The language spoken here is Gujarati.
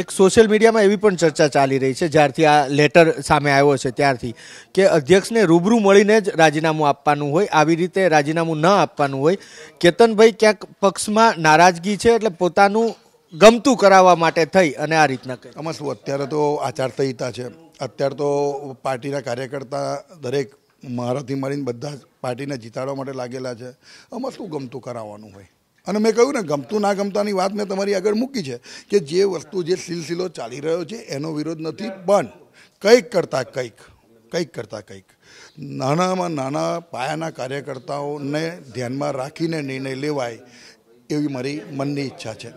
એક સોશિયલ મીડિયામાં એવી પણ ચર્ચા ચાલી રહી છે જ્યારથી આ લેટર સામે આવ્યો છે ત્યારથી કે અધ્યક્ષને રૂબરૂ મળીને જ રાજીનામું આપવાનું હોય આવી રીતે રાજીનામું ન આપવાનું હોય કેતનભાઈ ક્યાંક પક્ષમાં નારાજગી છે એટલે પોતાનું ગમતું કરાવવા માટે થઈ અને આ રીતના કહે આમાં શું અત્યારે તો આચારસંહિતા છે અત્યારે તો પાર્ટીના કાર્યકર્તા દરેક મારાથી મળીને બધા પાર્ટીને જીતાડવા માટે લાગેલા છે આમાં શું ગમતું કરાવવાનું હોય અને મેં કહ્યું ને ગમતું ના ગમતાની વાત મેં તમારી આગળ મૂકી છે કે જે વસ્તુ જે સિલસિલો ચાલી રહ્યો છે એનો વિરોધ નથી પણ કંઈક કરતાં કંઈક કંઈક કરતાં કંઈક નાનામાં નાના પાયાના કાર્યકર્તાઓને ધ્યાનમાં રાખીને નિર્ણય લેવાય એવી મારી મનની ઈચ્છા છે